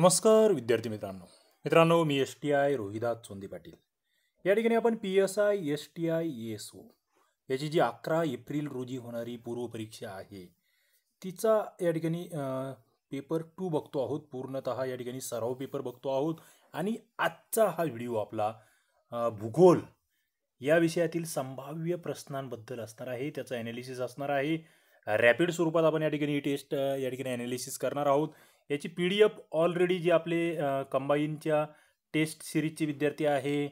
नमस्कार विद्यार्थी मित्रांनो मित्रांनो मी S T I Rohidas Chondi Patil या ठिकाणी आपण P S I S T I S O याची जी अकरा एप्रिल रोजी होणारी पूर्वपरीक्षा आहे तिचा या ठिकाणी पेपर टू बघतो आहोत पूर्णत या ठिकाणी सराव पेपर बघतो आहोत आणि आजचा हा व्हिडिओ आपला भूगोल या विषयातील संभाव्य प्रश्नांबद्दल असणार आहे त्याचं ॲनालिसिस असणार आहे रॅपिड स्वरूपात आपण या ठिकाणी टेस्ट या ठिकाणी ॲनालिसिस करणार आहोत याची पी डी एफ ऑलरेडी जी आपले कंबाईनच्या टेस्ट सिरीजचे विद्यार्थी आहे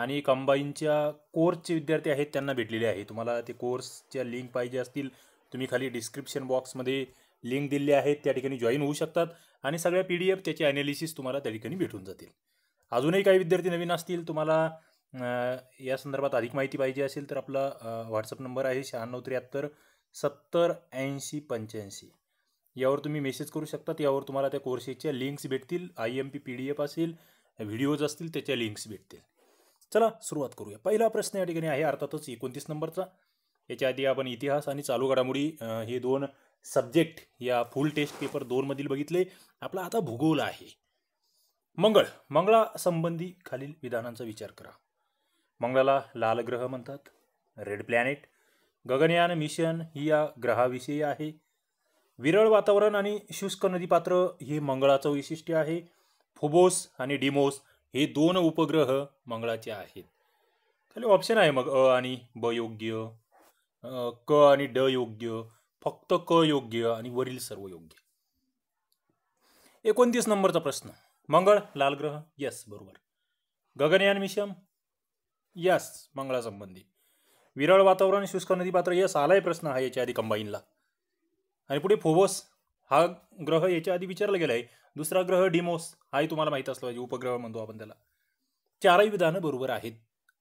आणि कंबाईनच्या कोर्सचे विद्यार्थी आहेत त्यांना भेटलेले आहे तुम्हाला ते कोर्सच्या लिंक पाहिजे असतील तुम्ही खाली डिस्क्रिप्शन बॉक्समध्ये लिंक दिले आहेत त्या ठिकाणी जॉईन होऊ शकतात आणि सगळ्या पी डी एफ त्याचे ॲनालिसिस तुम्हाला त्या ठिकाणी भेटून जातील अजूनही काही विद्यार्थी नवीन असतील तुम्हाला या संदर्भात अधिक माहिती पाहिजे असेल तर आपला व्हॉट्सअप नंबर आहे शहाण्णव त्र्याहत्तर सत्तर ऐंशी पंच्याऐंशी यावर तुम्ही मेसेज करू शकता यावर तुम्हाला त्या कोर्सेसच्या लिंक्स भेटतील I M P P D F असतील व्हिडिओज असतील त्याच्या लिंक्स भेटतील चला सुरुवात करूया पहिला प्रश्न या ठिकाणी आहे अर्थातच एकोणतीस नंबरचा याच्या आधी आपण इतिहास आणि चालू घडामोडी हे दोन सब्जेक्ट या फुल टेस्ट पेपर दोनमधील बघितले आपला आता भूगोल आहे मंगळ मंगळासंबंधी खालील विधानांचा विचार करा मंगळाला लाल ग्रह म्हणतात रेड प्लॅनेट गगनयान मिशन ही या ग्रहाविषयी आहे विरळ वातावरण आणि शुष्क नदीपात्र हे मंगळाचं वैशिष्ट्य आहे फोबोस आणि डिमोस हे दोन उपग्रह मंगळाचे आहेत खाली ऑप्शन आहे मग अ आणि ब योग्य क आणि ड योग्य फक्त क योग्य आणि वरील सर्व योग्य एकोणतीस नंबरचा प्रश्न मंगळ लाल ग्रह यस बरोबर गगनयान मिशम यस मंगळासंबंधी विरळ वातावरण शुष्क नदीपात्र यस आलाय प्रश्न हा याच्या आधी कंबाईनला आणि पुढे फोबोस हा ग्रह याच्या आधी विचारला गेला आहे दुसरा ग्रह डिमोस हाही तुम्हाला माहीत असला पाहिजे उपग्रह म्हणतो आपण त्याला चारही विधानं बरोबर आहेत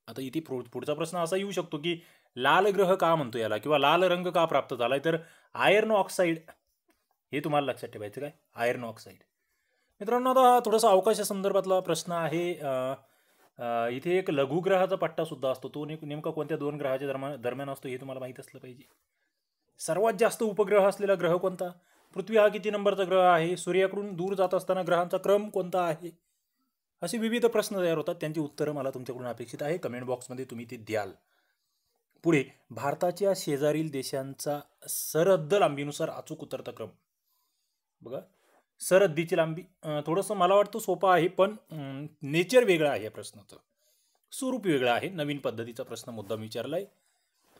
आता इथे पुढचा प्रश्न असा येऊ शकतो की लाल ग्रह का म्हणतो याला किंवा लाल रंग का प्राप्त झालाय तर आयर्न ऑक्साईड हे तुम्हाला लक्षात ठेवायचं काय आयर्न ऑक्साईड मित्रांनो आता हा थोडासा अवकाशा संदर्भातला प्रश्न आहे इथे एक लघुग्रहाचा पट्टा सुद्धा असतो तो नेमका कोणत्या दोन ग्रहाच्या दरम्यान दरम्यान असतो हे तुम्हाला माहीत असलं पाहिजे सर्वात जास्त उपग्रह असलेला ग्रह कोणता पृथ्वी हा किती नंबरचा ग्रह आहे सूर्याकडून दूर जात असताना ग्रहांचा क्रम कोणता आहे असे विविध प्रश्न तयार होतात त्यांची उत्तरं मला तुमच्याकडून अपेक्षित आहे कमेंट बॉक्समध्ये तुम्ही ती द्याल पुढे भारताच्या शेजारील देशांचा सरहद्द लांबीनुसार अचूक उतरता क्रम बघा सरहद्दीची लांबी थोडंसं मला वाटतं सोपा आहे पण नेचर वेगळा आहे या प्रश्नाचं स्वरूप वेगळं आहे नवीन पद्धतीचा प्रश्न मुद्दा विचारला आहे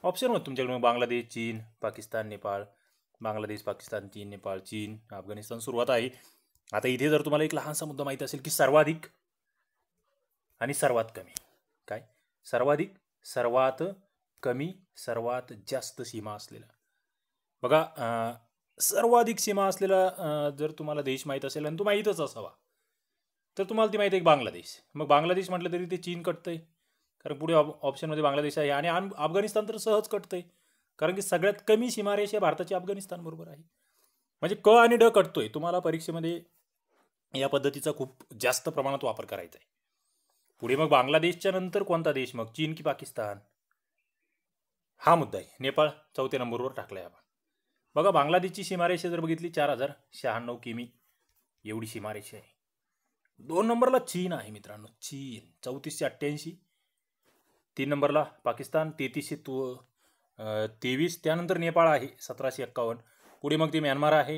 ऑप्शन होते तुमच्याकडे मग बांगलादेश चीन पाकिस्तान नेपाळ बांगलादेश पाकिस्तान चीन नेपाळ चीन अफगाणिस्तान सुरुवात आहे आता इथे जर तुम्हाला एक लहानसा मुद्दा माहिती असेल की सर्वाधिक आणि सर्वात कमी काय सर्वाधिक सर्वात कमी सर्वात जास्त सीमा असलेला बघा सर्वाधिक सीमा असलेला जर तुम्हाला देश माहीत असेल आणि तो माहीतच असावा तर तुम्हाला ती माहिती आहे बांगलादेश मग बांगलादेश म्हटलं तरी ते चीन कटतंय कारण पुढे ऑप ऑप्शनमध्ये बांगलादेश आहे आणि अफगाणिस्तान तर सहज कटतंय कारण की सगळ्यात कमी सीमारेषा भारताची अफगाणिस्तानबरोबर आहे म्हणजे क आणि ड कटतोय तुम्हाला परीक्षेमध्ये या पद्धतीचा खूप जास्त प्रमाणात वापर करायचा आहे पुढे मग बांगलादेशच्या नंतर कोणता देश मग चीन की पाकिस्तान हा मुद्दा आहे नेपाळ चौथ्या नंबरवर टाकला आहे आपण बघा बांगलादेशची सीमारेषा जर बघितली चार हजार शहाण्णव किमी एवढी सीमारेषा आहे दोन नंबरला चीन आहे मित्रांनो चीन चौतीसशे अठ्ठ्याऐंशी तीन नंबरला पाकिस्तान तेहतीसशे तु तेवीस त्यानंतर नेपाळ आहे सतराशे एक्कावन्न पुढे मग ते म्यानमार आहे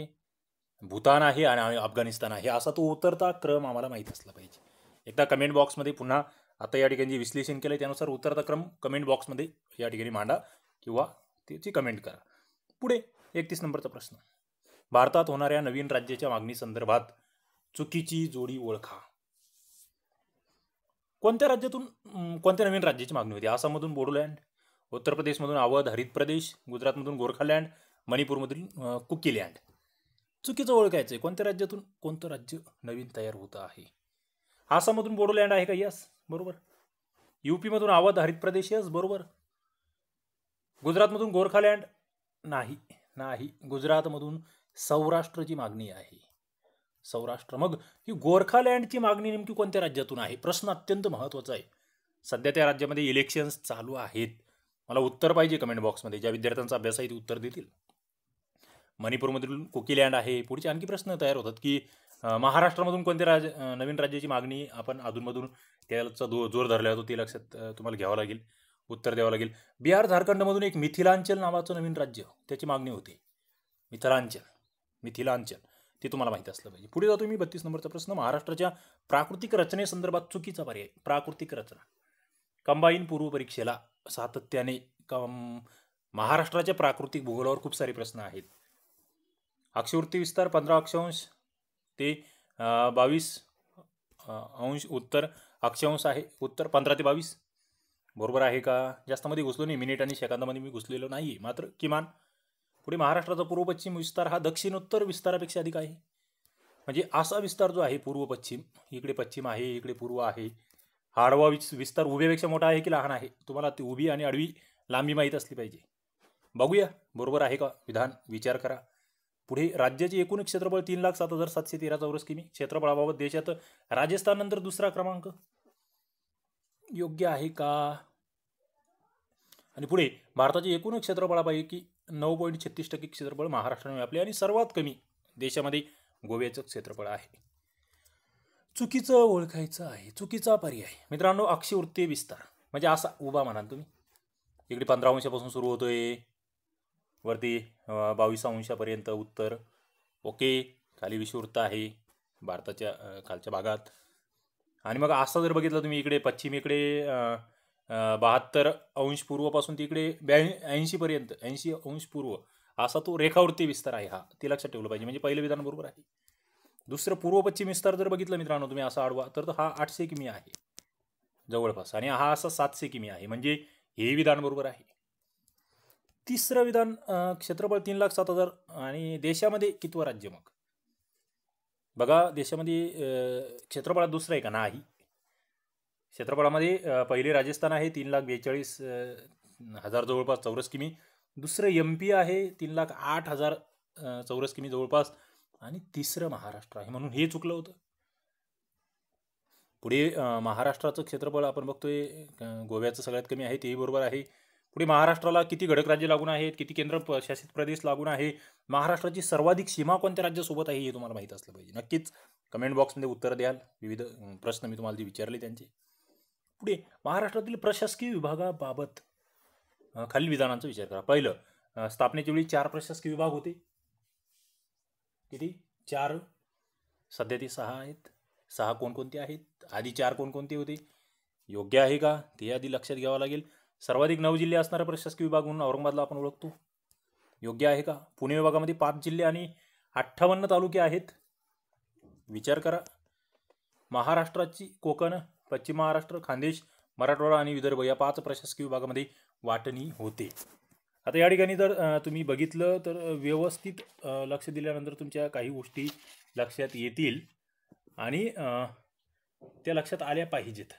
भूतान आहे आणि अफगाणिस्तान आहे असा तो उतरता क्रम आम्हाला माहीत असला पाहिजे एकदा कमेंट बॉक्समध्ये पुन्हा आता या ठिकाणी जे विश्लेषण केलं त्यानुसार उतरता क्रम कमेंट बॉक्समध्ये या ठिकाणी मांडा किंवा त्याची कमेंट करा पुढे एकतीस नंबरचा प्रश्न भारतात होणाऱ्या नवीन राज्याच्या मागणीसंदर्भात चुकीची जोडी ओळखा कोणत्या राज्यातून कोणत्या नवीन राज्याची मागणी होती आसाममधून बोडोलँड उत्तर प्रदेशमधून अवध हरित प्रदेश गुजरातमधून गोरखालँड कुकी लँड चुकीचं ओळखायचं आहे कोणत्या राज्यातून कोणतं राज्य नवीन तयार होतं आहे आसाममधून बोडोलँड आहे का यस बरोबर यूपीमधून अवध हरित प्रदेश यस बरोबर गुजरातमधून गोरखालँड नाही नाही गुजरातमधून सौराष्ट्रची मागणी आहे सौराष्ट्र मग ही गोरखालँडची मागणी नेमकी कोणत्या राज्यातून आहे प्रश्न अत्यंत महत्त्वाचा आहे सध्या त्या राज्यामध्ये इलेक्शन्स चालू आहेत मला उत्तर पाहिजे कमेंट बॉक्समध्ये ज्या विद्यार्थ्यांचा अभ्यास आहे ते उत्तर देतील मणिपूरमधील कोकीलँड आहे पुढचे आणखी प्रश्न तयार होतात की महाराष्ट्रामधून कोणत्या राज नवीन राज्याची मागणी आपण अधूनमधून त्याचा दो जोर धरला जातो ते लक्षात तुम्हाला घ्यावं लागेल उत्तर द्यावं लागेल बिहार झारखंडमधून एक मिथिलांचल नावाचं नवीन राज्य त्याची मागणी होती मिथिलांचल मिथिलांचल ते तुम्हाला माहिती असलं पाहिजे पुढे जातो मी बत्तीस नंबरचा प्रश्न महाराष्ट्राच्या प्राकृतिक रचनेसंदर्भात चुकीचा पर्याय प्राकृतिक रचना कंबाईन पूर्व परीक्षेला सातत्याने कम महाराष्ट्राच्या प्राकृतिक भूगोलावर खूप सारे प्रश्न आहेत अक्षवृत्ती विस्तार पंधरा अक्षांश ते बावीस अंश उत्तर अक्षांश आहे उत्तर पंधरा ते बावीस बरोबर आहे का जास्तमध्ये घुसलो नाही मिनिट आणि सेकंदामध्ये मी घुसलेलो नाही मात्र किमान पुढे महाराष्ट्राचा पूर्व पश्चिम विस्तार हा दक्षिणोत्तर विस्तारापेक्षा अधिक आहे म्हणजे असा विस्तार जो आहे पूर्व पश्चिम इकडे पश्चिम आहे इकडे पूर्व आहे हा विस्तार उभ्यापेक्षा मोठा आहे की लहान आहे तुम्हाला ती उभी आणि आडवी लांबी माहीत असली पाहिजे बघूया बरोबर आहे का विधान विचार करा पुढे राज्याचे एकूण क्षेत्रफळ तीन लाख सात हजार सातशे तेरा चौरस किमी क्षेत्रफळाबाबत देशात राजस्थाननंतर दुसरा क्रमांक योग्य आहे का आणि पुढे भारताचे एकूण क्षेत्रफळापैकी नऊ पॉईंट छत्तीस टक्के क्षेत्रफळ महाराष्ट्राने व्यापले आणि सर्वात कमी देशामध्ये गोव्याचं क्षेत्रफळ आहे चुकीचं ओळखायचं आहे चुकीचा पर्याय मित्रांनो अक्षवृत्तीय विस्तार म्हणजे असा उभा म्हणाल तुम्ही इकडे पंधरा अंशापासून सुरू होतोय वरती बावीस अंशापर्यंत उत्तर ओके खाली विषुवृत्त आहे भारताच्या खालच्या भागात आणि मग असा जर बघितलं तुम्ही इकडे पश्चिमेकडे बहात्तर अंश पूर्वपासून तिकडे ब्या ऐंशीपर्यंत ऐंशी अंश पूर्व असा तो रेखावृत्ती विस्तार आहे हा ते लक्षात ठेवलं पाहिजे म्हणजे पहिलं विधान बरोबर आहे दुसरं पूर्व पश्चिम विस्तार जर बघितलं मित्रांनो तुम्ही असा आडवा तर हा आठशे किमी आहे जवळपास आणि हा असा सातशे किमी आहे म्हणजे हे विधान बरोबर आहे तिसरं विधान क्षेत्रफळ तीन लाख सात हजार आणि देशामध्ये कितवं राज्य मग बघा देशामध्ये क्षेत्रफळात दुसरं आहे का नाही क्षेत्रफळामध्ये पहिले राजस्थान आहे तीन लाख बेचाळीस हजार जवळपास चौरस किमी दुसरं एम पी आहे तीन लाख आठ हजार चौरस किमी जवळपास आणि तिसरं महाराष्ट्र आहे म्हणून हे चुकलं होतं पुढे महाराष्ट्राचं क्षेत्रफळ आपण बघतोय गोव्याचं सगळ्यात कमी आहे तेही बरोबर आहे पुढे महाराष्ट्राला किती घडक राज्य लागून आहेत किती केंद्र शासित प्रदेश लागून आहे महाराष्ट्राची सर्वाधिक सीमा कोणत्या राज्यासोबत आहे हे तुम्हाला माहीत असलं पाहिजे नक्कीच कमेंट बॉक्समध्ये उत्तर द्याल विविध प्रश्न मी तुम्हाला जे विचारले त्यांचे पुढे महाराष्ट्रातील प्रशासकीय विभागाबाबत खालील विधानांचा विचार करा पहिलं स्थापनेच्या वेळी चार प्रशासकीय विभाग होते किती चार सध्या ते सहा आहेत सहा कोणकोणते आहेत आधी चार कोणकोणते होते योग्य आहे का ते आधी लक्षात घ्यावं लागेल सर्वाधिक नऊ जिल्हे असणारा प्रशासकीय विभाग म्हणून औरंगाबादला आपण ओळखतो योग्य आहे का पुणे विभागामध्ये पाच जिल्हे आणि अठ्ठावन्न तालुके आहेत विचार करा महाराष्ट्राची कोकण पश्चिम महाराष्ट्र खानदेश मराठवाडा आणि विदर्भ या पाच प्रशासकीय विभागामध्ये वाटणी होते आता या ठिकाणी जर तुम्ही बघितलं तर व्यवस्थित लक्ष दिल्यानंतर तुमच्या काही गोष्टी लक्षात येतील आणि त्या लक्षात आल्या पाहिजेत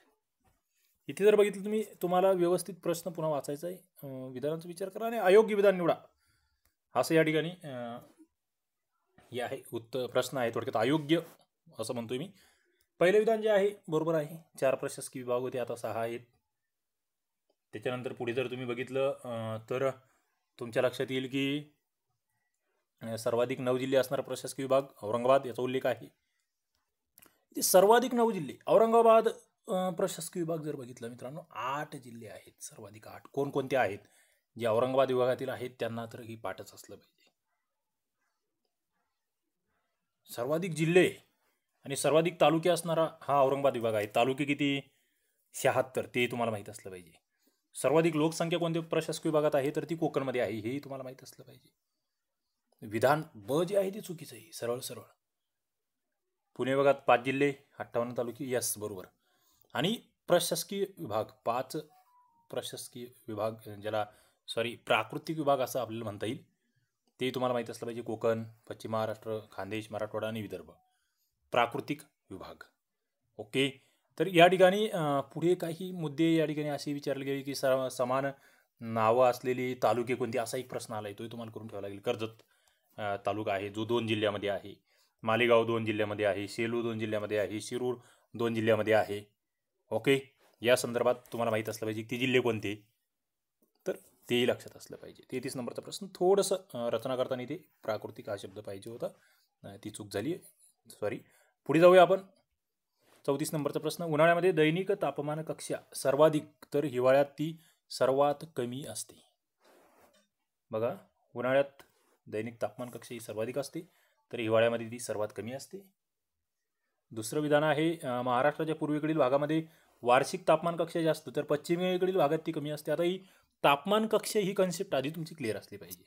इथे जर बघितलं तुम्ही तुम्हाला व्यवस्थित प्रश्न पुन्हा वाचायचा आहे विधानाचा विचार करा आणि अयोग्य विधान निवडा असं या ठिकाणी हे आहे उत्तर प्रश्न आहे थोडक्यात अयोग्य असं म्हणतोय मी पहिले विधान जे आहे बरोबर आहे चार प्रशासकीय विभाग होते आता सहा आहेत त्याच्यानंतर पुढे जर तुम्ही बघितलं तर तुमच्या लक्षात येईल की सर्वाधिक नऊ जिल्हे असणारा प्रशासकीय विभाग औरंगाबाद याचा उल्लेख आहे ते सर्वाधिक नऊ जिल्हे औरंगाबाद प्रशासकीय विभाग जर बघितला मित्रांनो आठ जिल्हे आहेत सर्वाधिक आठ कोणकोणते आहेत जे औरंगाबाद विभागातील आहेत त्यांना तर ही पाठच असलं पाहिजे सर्वाधिक जिल्हे आणि सर्वाधिक तालुके असणारा हा औरंगाबाद विभाग आहे तालुके किती शहात्तर ते तुम्हाला माहीत असलं पाहिजे सर्वाधिक लोकसंख्या कोणत्या प्रशासकीय विभागात आहे तर ती कोकणमध्ये आहे हेही तुम्हाला माहीत असलं पाहिजे विधान ब जे आहे ते चुकीचं आहे सरळ सरळ पुणे विभागात पाच जिल्हे अठ्ठावन्न तालुके यस बरोबर आणि प्रशासकीय विभाग पाच प्रशासकीय विभाग ज्याला सॉरी प्राकृतिक विभाग असं आपल्याला म्हणता येईल ते तुम्हाला माहीत असलं पाहिजे कोकण पश्चिम महाराष्ट्र खानदेश मराठवाडा आणि विदर्भ प्राकृतिक विभाग ओके तर या ठिकाणी पुढे काही मुद्दे या ठिकाणी असे विचारले गेले की स समान नावं असलेली तालुके कोणते असा एक प्रश्न आला आहे तोही तुम्हाला करून ठेवा लागेल कर्जत तालुका आहे जो दोन जिल्ह्यामध्ये आहे मालेगाव दोन जिल्ह्यामध्ये आहे सेलू दोन जिल्ह्यामध्ये आहे शिरूर दोन जिल्ह्यामध्ये आहे ओके या संदर्भात तुम्हाला माहीत असलं पाहिजे ती जिल्हे कोणते तर तेही लक्षात असलं पाहिजे तेहतीस नंबरचा प्रश्न थोडंसं रचना करताना इथे प्राकृतिक हा शब्द पाहिजे होता ती चूक झाली सॉरी पुढे जाऊया आपण चौतीस नंबरचा प्रश्न उन्हाळ्यामध्ये दैनिक तापमान कक्षा सर्वाधिक तर हिवाळ्यात ती सर्वात कमी असते बघा उन्हाळ्यात दैनिक तापमान कक्षा ही सर्वाधिक असते तर हिवाळ्यामध्ये ती सर्वात कमी असते दुसरं विधान आहे महाराष्ट्राच्या पूर्वेकडील भागामध्ये वार्षिक तापमान कक्षा जास्त तर पश्चिमेकडील भागात ती कमी असते आता ही तापमान कक्षा ही कन्सेप्ट आधी तुमची क्लिअर असली पाहिजे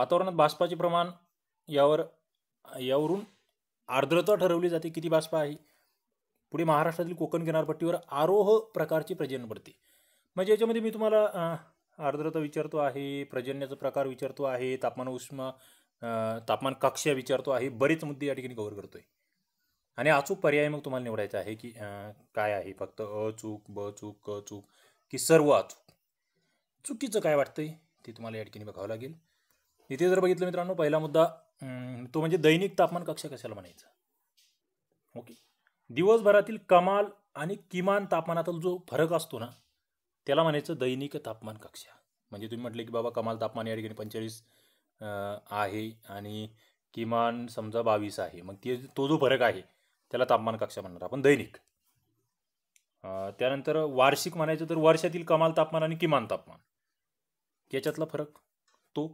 वातावरणात बाष्पाचे प्रमाण यावर यावरून आर्द्रता ठरवली जाते किती बाष्पा आहे पुढे महाराष्ट्रातील कोकण किनारपट्टीवर आरोह प्रकारची प्रजन्य पडते म्हणजे याच्यामध्ये मी तुम्हाला आर्द्रता विचारतो आहे प्रजन्याचा प्रकार विचारतो आहे तापमान उष्ण तापमान कक्षा विचारतो आहे बरेच मुद्दे या ठिकाणी कवर करतो आहे आणि अचूक पर्याय मग तुम्हाला निवडायचा आहे की काय आहे फक्त अ ब चूक क चूक की सर्व अचूक चुकीचं काय वाटतंय ते तुम्हाला या ठिकाणी बघावं लागेल इथे जर बघितलं मित्रांनो पहिला मुद्दा तो म्हणजे दैनिक तापमान कक्षा कशाला म्हणायचा ओके दिवसभरातील कमाल आणि किमान तापमानातील जो फरक असतो ना त्याला म्हणायचं दैनिक तापमान कक्षा म्हणजे तुम्ही म्हटले की बाबा कमाल तापमान या ठिकाणी पंचेचाळीस आहे आणि किमान समजा बावीस आहे मग ते तो जो फरक आहे त्याला तापमान कक्षा म्हणणार आपण दैनिक त्यानंतर वार्षिक म्हणायचं तर वर्षातील कमाल तापमान आणि किमान तापमान याच्यातला फरक तो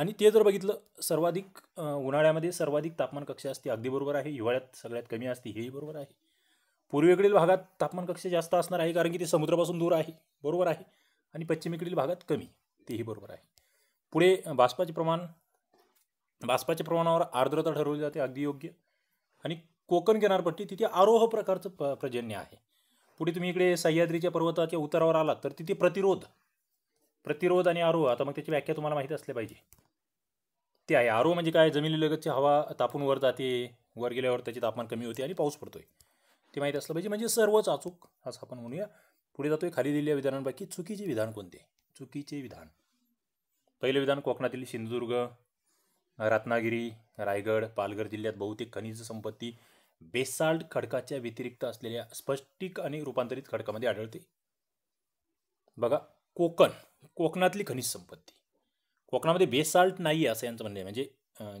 आणि ते जर बघितलं सर्वाधिक उन्हाळ्यामध्ये सर्वाधिक तापमान कक्षा असते अगदी बरोबर आहे हिवाळ्यात सगळ्यात कमी असते हेही बरोबर आहे पूर्वेकडील भागात तापमान कक्षा जास्त असणार आहे कारण की ते समुद्रापासून दूर आहे बरोबर आहे आणि पश्चिमेकडील भागात कमी तेही बरोबर आहे पुढे बाष्पाचे प्रमाण बाष्पाच्या प्रमाणावर आर्द्रता ठरवली जाते अगदी योग्य आणि कोकण किनारपट्टी तिथे आरोह प्रकारचं प प्रजन्य आहे पुढे तुम्ही इकडे सह्याद्रीच्या पर्वताच्या उतारावर आलात तर तिथे प्रतिरोध प्रतिरोध आणि आरोह आता मग त्याची व्याख्या तुम्हाला माहीत असली पाहिजे ते आहे आरो म्हणजे काय जमिनीलगतची हवा तापून वर जाते वर गेल्यावर त्याचे तापमान कमी होते आणि पाऊस पडतोय ते माहीत असलं पाहिजे म्हणजे सर्वच अचूक असं आपण म्हणूया पुढे जातोय खाली दिलेल्या विधानांपैकी चुकीचे विधान कोणते चुकीचे विधान पहिलं विधान कोकणातील सिंधुदुर्ग रत्नागिरी रायगड पालघर जिल्ह्यात बहुतेक खनिज संपत्ती बेसाल्ट खडकाच्या व्यतिरिक्त असलेल्या स्पष्टिक आणि रूपांतरित खडकामध्ये आढळते बघा कोकण कोकणातली खनिज संपत्ती कोकणामध्ये बेसाल्ट नाही आहे असं यांचं म्हणणे म्हणजे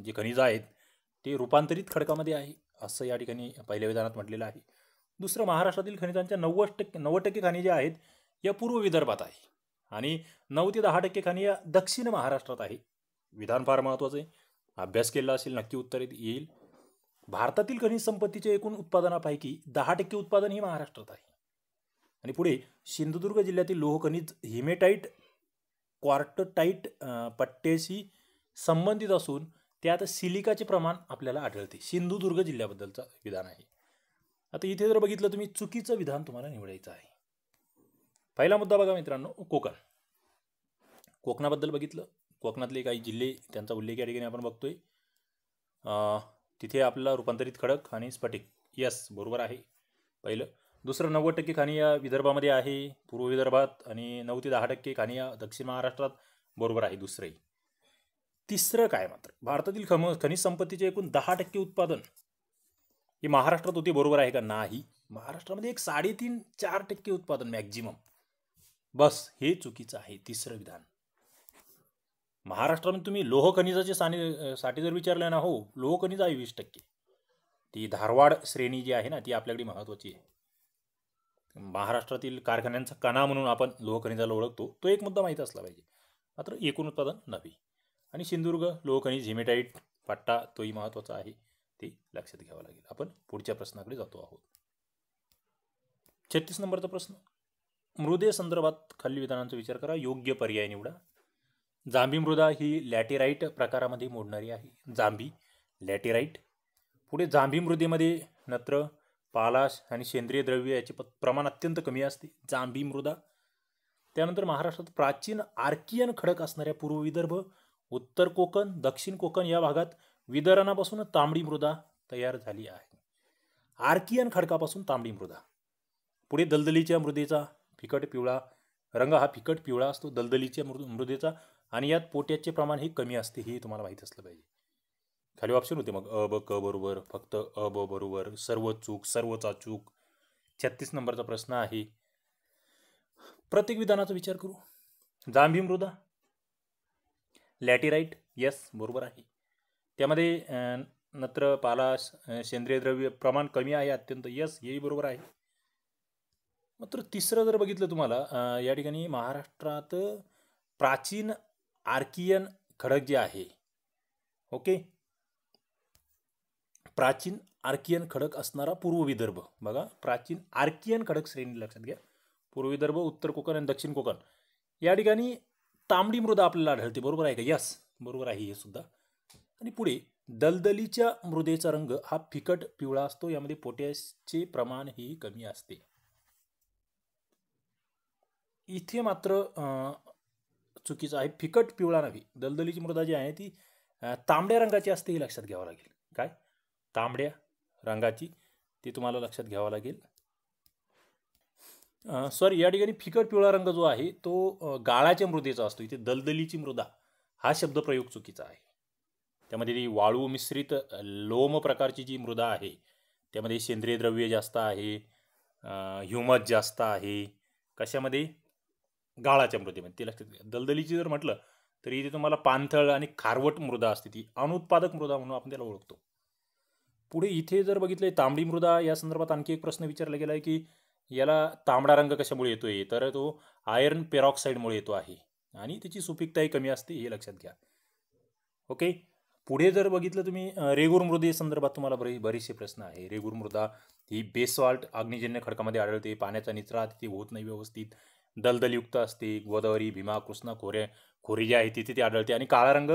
जे खनिजं आहेत ते रूपांतरित खडकामध्ये आहे असं या ठिकाणी पहिल्या विधानात म्हटलेलं आहे दुसरं महाराष्ट्रातील खनिजांच्या नव्वद टक्के नव्वद टक्के खाणी ज्या आहेत या पूर्व विदर्भात आहे आणि नऊ ते दहा टक्के खाणी या दक्षिण महाराष्ट्रात आहे विधान फार महत्त्वाचं आहे अभ्यास केला असेल नक्की उत्तर येईल भारतातील खनिज संपत्तीच्या एकूण उत्पादनापैकी दहा टक्के उत्पादन ही महाराष्ट्रात आहे आणि पुढे सिंधुदुर्ग जिल्ह्यातील लोहखनिज हिमेटाईट क्वार्टटाईट पट्टेशी संबंधित असून त्यात सिलिकाचे प्रमाण आपल्याला आढळते सिंधुदुर्ग जिल्ह्याबद्दलचं विधान आहे आता इथे जर बघितलं तुम्ही चुकीचं विधान तुम्हाला निवडायचं आहे पहिला मुद्दा बघा मित्रांनो कोकण कोकणाबद्दल बघितलं कोकणातले काही जिल्हे त्यांचा उल्लेख या ठिकाणी आपण बघतोय तिथे आपला रूपांतरित खडक आणि स्फटिक यस बरोबर आहे पहिलं दुसरं नव्वद टक्के खाणी या विदर्भामध्ये आहे पूर्व विदर्भात आणि नऊ ते दहा टक्के खाणी या दक्षिण महाराष्ट्रात बरोबर आहे दुसरंही तिसरं काय मात्र भारतातील खम खनिज संपत्तीचे एकूण दहा टक्के उत्पादन हे महाराष्ट्रात होते बरोबर आहे का नाही महाराष्ट्रामध्ये एक साडेतीन चार टक्के उत्पादन मॅक्झिमम बस हे चुकीचं आहे तिसरं विधान महाराष्ट्रामध्ये तुम्ही लोह खनिजाचे साने साठी जर विचारलं ना हो लोह खनिज आहे वीस टक्के ती धारवाड श्रेणी जी आहे ना ती आपल्याकडे महत्त्वाची आहे महाराष्ट्रातील कारखान्यांचा कणा म्हणून आपण लोहखनिजाला ओळखतो तो एक मुद्दा माहीत असला पाहिजे मात्र एकूण उत्पादन नव्हे आणि सिंधुदुर्ग लोहखनिज झिमेटाईट पट्टा तोही महत्त्वाचा आहे ते लक्षात घ्यावं लागेल आपण पुढच्या प्रश्नाकडे जातो आहोत छत्तीस नंबरचा प्रश्न मृदे संदर्भात खाली विधानांचा विचार करा योग्य पर्याय निवडा जांभी मृदा ही लॅटेराईट प्रकारामध्ये मोडणारी आहे जांभी लॅटेराईट पुढे जांभी मृदेमध्ये नत्र पालाश आणि सेंद्रिय द्रव्य याचे प्रमाण अत्यंत कमी असते जांभी मृदा त्यानंतर महाराष्ट्रात प्राचीन आर्कियन खडक असणाऱ्या पूर्व विदर्भ उत्तर कोकण दक्षिण कोकण या भागात विदरणापासून तांबडी मृदा तयार झाली आहे आर्कियन खडकापासून तांबडी मृदा पुढे दलदलीच्या मृदेचा फिकट पिवळा रंग हा फिकट पिवळा असतो दलदलीच्या मृ मृदेचा आणि यात पोट्याचे प्रमाण हे कमी असते हे तुम्हाला माहीत असलं पाहिजे खाली ऑप्शन होते मग अ ब क बरोबर फक्त अ ब बरोबर सर्व चूक सर्व चाचूक छत्तीस नंबरचा प्रश्न आहे प्रत्येक विधानाचा विचार करू जांभी मृदा लॅटिराईट यस बरोबर आहे त्यामध्ये नत्र पाला सेंद्रिय द्रव्य प्रमाण कमी आहे अत्यंत यस हेही बरोबर आहे मात्र तिसरं जर बघितलं तुम्हाला या ठिकाणी महाराष्ट्रात प्राचीन आर्कियन खडक जे आहे ओके प्राचीन आर्कियन खडक असणारा पूर्व विदर्भ बघा प्राचीन आर्कियन खडक श्रेणी लक्षात घ्या पूर्व विदर्भ उत्तर कोकण आणि दक्षिण कोकण या ठिकाणी तांबडी मृदा आपल्याला आढळते बरोबर आहे का यस बरोबर आहे हे सुद्धा आणि पुढे दलदलीच्या मृदेचा रंग हा फिकट पिवळा असतो यामध्ये पोटॅशचे प्रमाण ही कमी असते इथे मात्र चुकीचं आहे फिकट पिवळा नव्हे दलदलीची मृदा जी आहे ती तांबड्या रंगाची असते हे लक्षात घ्यावं लागेल काय तांबड्या रंगाची ती तुम्हाला लक्षात घ्यावा लागेल सर या ठिकाणी फिकट पिवळा रंग जो आहे तो गाळाच्या मृदेचा असतो इथे दलदलीची मृदा हा शब्द प्रयोग चुकीचा आहे त्यामध्ये ती वाळू मिश्रित लोम प्रकारची जी मृदा आहे त्यामध्ये सेंद्रिय द्रव्य जास्त आहे ह्युमस जास्त आहे कशामध्ये गाळाच्या मृदेमध्ये ते लक्षात घ्या दलदलीची जर म्हटलं तरी इथे तुम्हाला पाणथळ आणि खारवट मृदा असते ती अनुत्पादक मृदा म्हणून आपण त्याला ओळखतो पुढे इथे जर बघितलं तांबडी मृदा या संदर्भात आणखी एक प्रश्न विचारला गेला आहे की याला तांबडा रंग कशामुळे येतोय तर तो आयर्न पेरॉक्साईडमुळे येतो आहे आणि त्याची सुपीकताही कमी असते हे लक्षात घ्या ओके पुढे जर बघितलं तुम्ही रेगूर संदर्भात तुम्हाला बरे बरेचसे प्रश्न आहे रेगूर मृदा ही बेसवाल्ट अग्निजन्य खडकामध्ये आढळते पाण्याचा निचरा तिथे होत नाही व्यवस्थित दलदलयुक्त असते गोदावरी भीमा कृष्णा खोऱ्या खोरी जे आहे तिथे ती आढळते आणि काळा रंग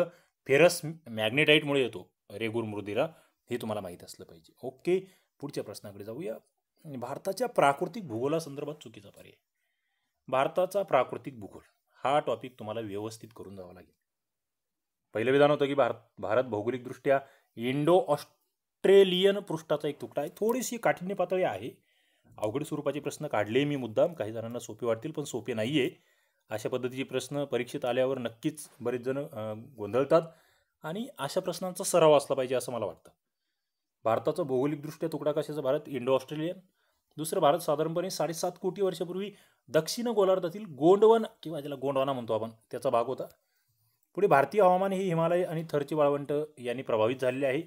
फेरस मॅग्नेटाईटमुळे येतो रेगूर मृदेला हे तुम्हाला माहीत असलं पाहिजे ओके पुढच्या प्रश्नाकडे जाऊया भारताच्या प्राकृतिक भूगोलासंदर्भात चुकीचा पर्याय भारताचा प्राकृतिक भूगोल हा टॉपिक तुम्हाला व्यवस्थित करून जावा लागेल पहिलं विधान होतं की भारत भारत भौगोलिकदृष्ट्या इंडो ऑस्ट्रेलियन पृष्ठाचा एक तुकडा आहे थोडीशी काठिण्य पातळी आहे अवघड स्वरूपाचे प्रश्न काढले मी मुद्दाम काही जणांना सोपे वाटतील पण सोपे नाही आहे अशा पद्धतीचे प्रश्न परीक्षेत आल्यावर नक्कीच बरेच जण गोंधळतात आणि अशा प्रश्नांचा सराव असला पाहिजे असं मला वाटतं भारताचा भौगोलिकदृष्ट्या तुकडा कशाचा भारत इंडो ऑस्ट्रेलियन दुसरं भारत साधारणपणे साडेसात कोटी वर्षापूर्वी दक्षिण गोलार्धातील गोंडवन किंवा ज्याला गोंडवाना म्हणतो आपण त्याचा भाग होता पुढे भारतीय हवामान हे हिमालय आणि थरची वाळवंट यांनी प्रभावित झालेले आहे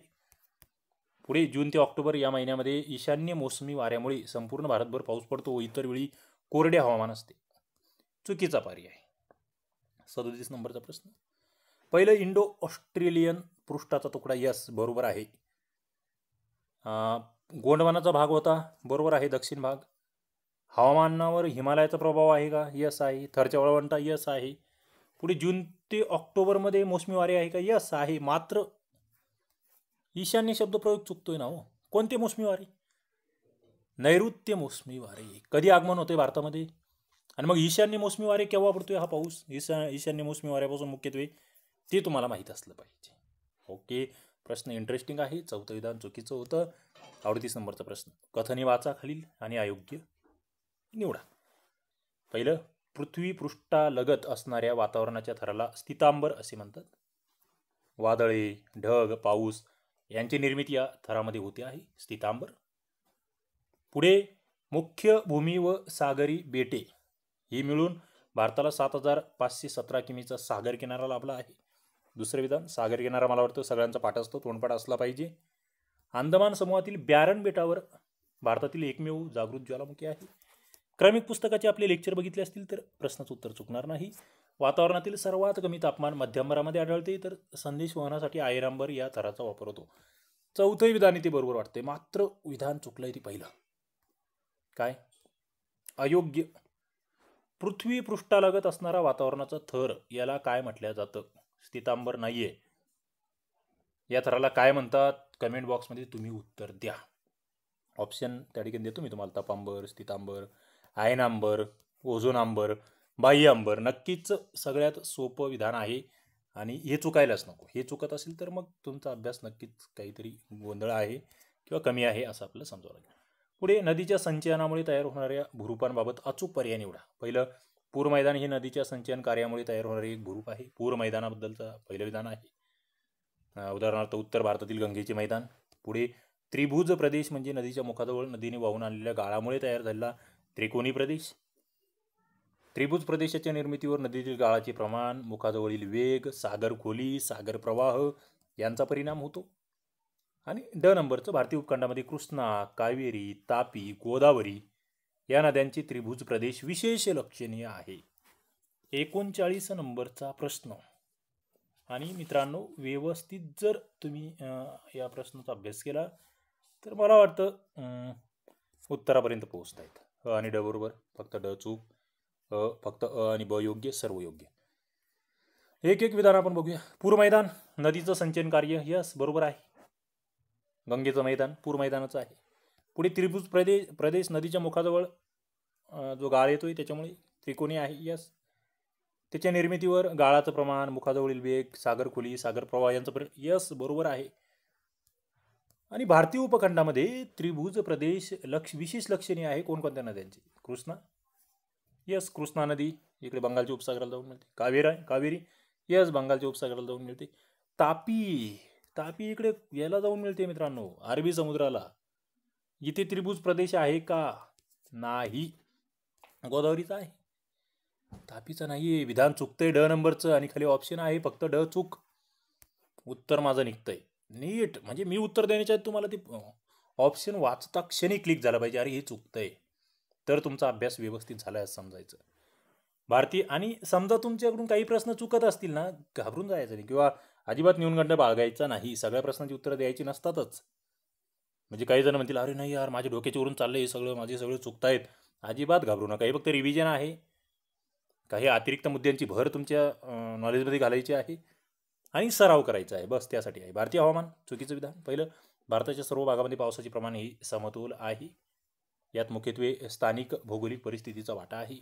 पुढे जून ते ऑक्टोबर या महिन्यामध्ये ईशान्य मोसमी वाऱ्यामुळे संपूर्ण भारतभर पाऊस पडतो व इतर वेळी कोरडे हवामान असते चुकीचा आहे सदोतीस नंबरचा प्रश्न पहिलं इंडो ऑस्ट्रेलियन पृष्ठाचा तुकडा यस बरोबर आहे गोंडवानाचा भाग होता बरोबर आहे दक्षिण भाग हवामानावर हिमालयाचा प्रभाव आहे का यस आहे थरच्या वळवंटा यस आहे पुढे जून ते ऑक्टोबरमध्ये मोसमी वारे आहे का यस आहे मात्र ईशान्य शब्द प्रयोग चुकतोय ना हो कोणते मोसमी वारे नैऋत्य मोसमी वारे कधी आगमन होते भारतामध्ये आणि मग ईशान्य मोसमी वारे केव्हा पडतोय हा पाऊस ईशा ईशान्य मोसमी वाऱ्यापासून मुख्यत्वे ते तुम्हाला माहीत असलं पाहिजे ओके प्रश्न इंटरेस्टिंग आहे चौथं विधान चुकीचं होतं अडतीस नंबरचा प्रश्न कथनी वाचा खालील आणि अयोग्य निवडा पहिलं पृथ्वी पृष्ठालगत असणाऱ्या वातावरणाच्या थराला स्थितांबर असे म्हणतात वादळे ढग पाऊस यांची निर्मिती या थरामध्ये होते आहे स्थितांबर पुढे मुख्य भूमी व सागरी बेटे ही मिळून भारताला सात हजार पाचशे सतरा किमीचा सागर किनारा लाभला आहे दुसरं विधान सागर किनारा मला वाटतं सगळ्यांचा पाठ असतो तोंडपाठ असला पाहिजे अंदमान समूहातील बॅरन बेटावर भारतातील एकमेव जागृत ज्वालामुखी आहे क्रमिक पुस्तकाचे आपले लेक्चर बघितले असतील तर प्रश्नाचं उत्तर चुकणार नाही वातावरणातील सर्वात कमी तापमान मध्यमभरामध्ये आढळते तर संदेश वहनासाठी आयरांबर या थराचा वापर होतो चौथं विधान इथे बरोबर वाटते मात्र विधान चुकलं ते पहिलं काय अयोग्य पृथ्वी पृष्ठालागत असणारा वातावरणाचा थर याला काय म्हटलं जातं स्थितांबर नाही आहे या थराला काय म्हणतात कमेंट बॉक्समध्ये तुम्ही उत्तर द्या ऑप्शन त्या ठिकाणी देतो मी तुम्हाला तपांबर स्थितांबर आयन आंबर ओझोन आंबर बाह्य आंबर नक्कीच सगळ्यात सोपं विधान आहे आणि हे चुकायलाच नको हे चुकत असेल तर मग तुमचा अभ्यास नक्कीच काहीतरी गोंधळ आहे किंवा कमी आहे असं आपल्याला समजावं लागेल पुढे नदीच्या संचयनामुळे तयार होणाऱ्या भुरुपांबाबत अचूक पर्याय निवडा पहिलं पूर मैदान हे नदीच्या संचयन कार्यामुळे तयार होणारी एक भूरूप आहे पूर मैदानाबद्दलचं पहिलं विधान आहे उदाहरणार्थ उत्तर भारतातील गंगेचे मैदान पुढे त्रिभुज प्रदेश म्हणजे नदीच्या मुखाजवळ नदीने वाहून आणलेल्या गाळामुळे तयार झालेला त्रिकोणी प्रदेश त्रिभुज प्रदेशाच्या निर्मितीवर नदीतील गाळाचे प्रमाण मुखाजवळील वेग सागर खोली सागर प्रवाह यांचा परिणाम होतो आणि ड नंबरचं भारतीय उपखंडामध्ये कृष्णा कावेरी तापी गोदावरी या नद्यांचे त्रिभुज प्रदेश विशेष लक्षणीय आहे एकोणचाळीस नंबरचा प्रश्न आणि मित्रांनो व्यवस्थित जर तुम्ही या प्रश्नाचा अभ्यास केला तर मला वाटतं उत्तरापर्यंत पोहोचतायत अ आणि ड बरोबर फक्त ड चूक अ फक्त अ आणि ब योग्य सर्व योग्य एक एक विधान आपण बघूया पूर मैदान नदीचं संचयन कार्य यस बरोबर आहे गंगेचं मैदान पूर मैदानाचं आहे पुढे त्रिभुज प्रदेश प्रदेश नदीच्या मुखाजवळ जो गाळ येतोय त्याच्यामुळे त्रिकोणी आहे यस त्याच्या निर्मितीवर गाळाचं प्रमाण मुखाजवळील वेग सागर खोली सागर प्रवाह यांचं प्र यस बरोबर आहे आणि भारतीय उपखंडामध्ये त्रिभुज प्रदेश लक्ष विशेष लक्षणीय आहे कोणकोणत्या नद्यांची कृष्णा यस कृष्णा नदी इकडे बंगालच्या उपसागराला जाऊन मिळते कावेरा कावेरी यस बंगालच्या उपसागराला जाऊन मिळते तापी तापी इकडे याला जाऊन मिळते मित्रांनो अरबी समुद्राला इथे त्रिभुज प्रदेश आहे का नाही गोदावरीचा आहे तापीचा नाही विधान चुकतंय ड नंबरचं आणि खाली ऑप्शन आहे फक्त ड चूक उत्तर माझं निघतंय नीट म्हणजे मी उत्तर देण्याच्या तुम्हाला ते ऑप्शन वाचता क्षणी क्लिक झालं पाहिजे अरे हे चुकतंय तर तुमचा अभ्यास व्यवस्थित झाला आहे समजायचं भारतीय आणि समजा तुमच्याकडून काही प्रश्न चुकत असतील ना घाबरून जायचं नाही किंवा अजिबात न्यूनगंड बाळगायचा नाही सगळ्या प्रश्नांची उत्तरं द्यायची नसतातच म्हणजे काही जण म्हणतील अरे नाही यार माझ्या डोक्याच्या वरून चाललं हे सगळं माझे सगळे चुकतायत अजिबात घाबरू नका हे फक्त रिव्हिजन आहे काही अतिरिक्त मुद्द्यांची भर तुमच्या नॉलेजमध्ये घालायची आहे आणि सराव करायचा आहे बस त्यासाठी आहे भारतीय हवामान चुकीचं विधान पहिलं भारताच्या सर्व भागामध्ये पावसाचे प्रमाण ही समतोल आहे यात मुख्यत्वे स्थानिक भौगोलिक परिस्थितीचा वाटा आहे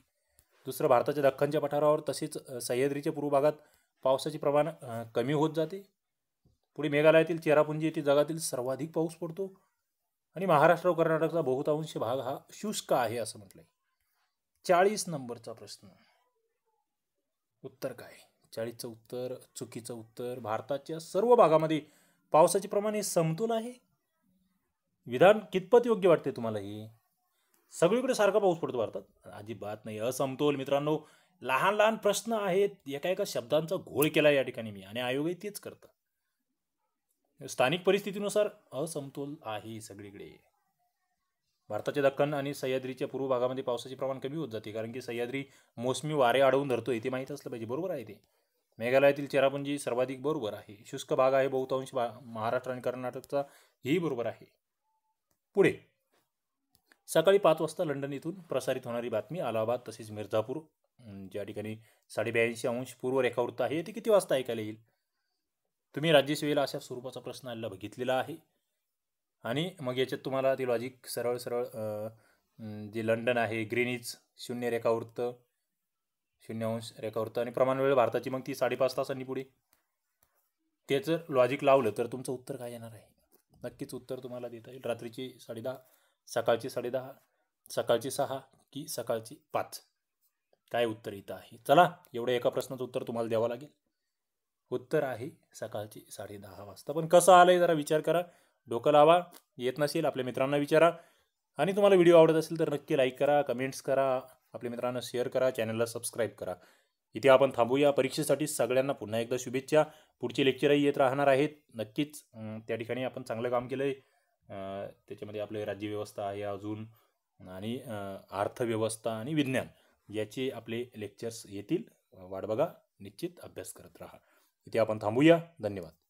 दुसरं भारताच्या दख्खनच्या पठारावर तसेच सह्याद्रीच्या पूर्व भागात पावसाचे प्रमाण कमी होत जाते पुढे मेघालयातील चेरापुंजी येथे जगातील सर्वाधिक पाऊस पडतो आणि महाराष्ट्र व कर्नाटकचा बहुतांश भाग हा शुष्क आहे असं म्हटलंय चाळीस नंबरचा प्रश्न उत्तर काय चाळीसचं उत्तर चुकीचं उत्तर भारताच्या सर्व भागामध्ये पावसाचे प्रमाण हे समतोल आहे विधान कितपत योग्य वाटते तुम्हाला हे सगळीकडे सारखा पाऊस पडतो भारतात अजिबात नाही असमतोल मित्रांनो लहान लहान प्रश्न आहेत एका एका शब्दांचा घोळ केला या ठिकाणी मी आणि आयोगही तेच करतं स्थानिक परिस्थितीनुसार असमतोल आहे सगळीकडे भारताच्या दक्कन आणि सह्याद्रीच्या पूर्व भागामध्ये पावसाचे प्रमाण कमी होत जाते कारण की सह्याद्री मोसमी वारे अडवून धरतोय ते माहीत असलं पाहिजे बरोबर आहे ते मेघालयातील चेरापुंजी सर्वाधिक बरोबर आहे शुष्क भाग आहे बहुतांश महाराष्ट्र आणि कर्नाटकचा ही बरोबर आहे पुढे सकाळी पाच वाजता लंडन इथून प्रसारित होणारी बातमी अलाहाबाद तसेच मिर्झापूर ज्या ठिकाणी साडेब्याऐंशी अंश पूर्व रेखावृत्त आहे ते किती वाजता ऐकायला येईल तुम्ही राज्यसेवेला अशा स्वरूपाचा प्रश्न आलेला बघितलेला आहे आणि मग याच्यात तुम्हाला ते लॉजिक सरळ सरळ जे लंडन आहे ग्रीनिज शून्य रेखावृत्त शून्य अंश रेखावृत्त आणि प्रमाण वेळ भारताची मग ती साडेपाच तासांनी पुढे त्याचं लॉजिक लावलं तर तुमचं उत्तर काय येणार आहे नक्कीच उत्तर तुम्हाला देता येईल रात्रीची साडेदहा सकाळची साडेदहा सकाळची सहा की सकाळची पाच काय उत्तर इथं आहे चला एवढं एका प्रश्नाचं उत्तर तुम्हाला द्यावं लागेल उत्तर आहे सकाळची साडे दहा वाजता पण कसं आलं आहे जरा विचार करा डोकं लावा येत नसेल आपल्या मित्रांना विचारा आणि तुम्हाला व्हिडिओ आवडत असेल तर नक्की लाईक करा कमेंट्स करा आपल्या मित्रांना शेअर करा चॅनलला सबस्क्राईब करा इथे आपण थांबूया परीक्षेसाठी सगळ्यांना पुन्हा एकदा शुभेच्छा पुढची लेक्चरही येत राहणार आहेत नक्कीच त्या ठिकाणी आपण चांगलं काम केलं आहे त्याच्यामध्ये आपले राज्यव्यवस्था आहे अजून आणि अर्थव्यवस्था आणि विज्ञान याचे आपले लेक्चर्स येतील वाट बघा निश्चित अभ्यास करत राहा इथे आपण थांबूया धन्यवाद